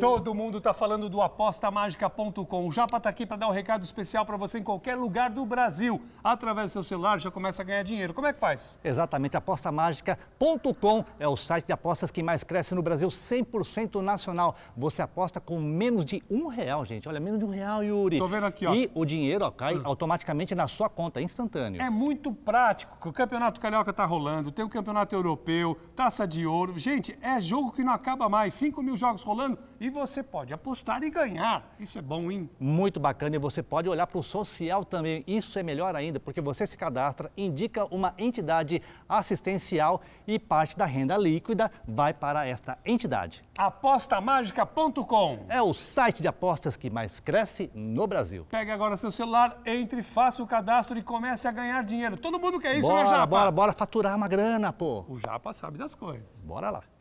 Todo mundo está falando do apostamágica.com. O Japa está aqui para dar um recado especial para você em qualquer lugar do Brasil. Através do seu celular já começa a ganhar dinheiro. Como é que faz? Exatamente, apostamágica.com é o site de apostas que mais cresce no Brasil, 100% nacional. Você aposta com menos de um real, gente. Olha, menos de um real, Yuri. Tô vendo aqui, ó. E o dinheiro ó, cai automaticamente na sua conta, instantâneo. É muito prático. O Campeonato Carioca está rolando, tem o Campeonato Europeu, Taça de Ouro. Gente, é jogo que não acaba mais. 5 mil jogos rolando e você pode apostar e ganhar. Isso é bom, hein? Muito bacana. E você pode olhar para o social também. Isso é melhor ainda, porque você se cadastra, indica uma entidade assistencial e parte da renda líquida vai para esta entidade. Apostamágica.com é o site de apostas que mais cresce no Brasil. Pegue agora seu celular, entre, faça o cadastro e comece a ganhar dinheiro. Todo mundo quer isso, né, bora, né, Japa? Bora, bora faturar uma grana, pô. O Japa sabe das coisas. Bora lá.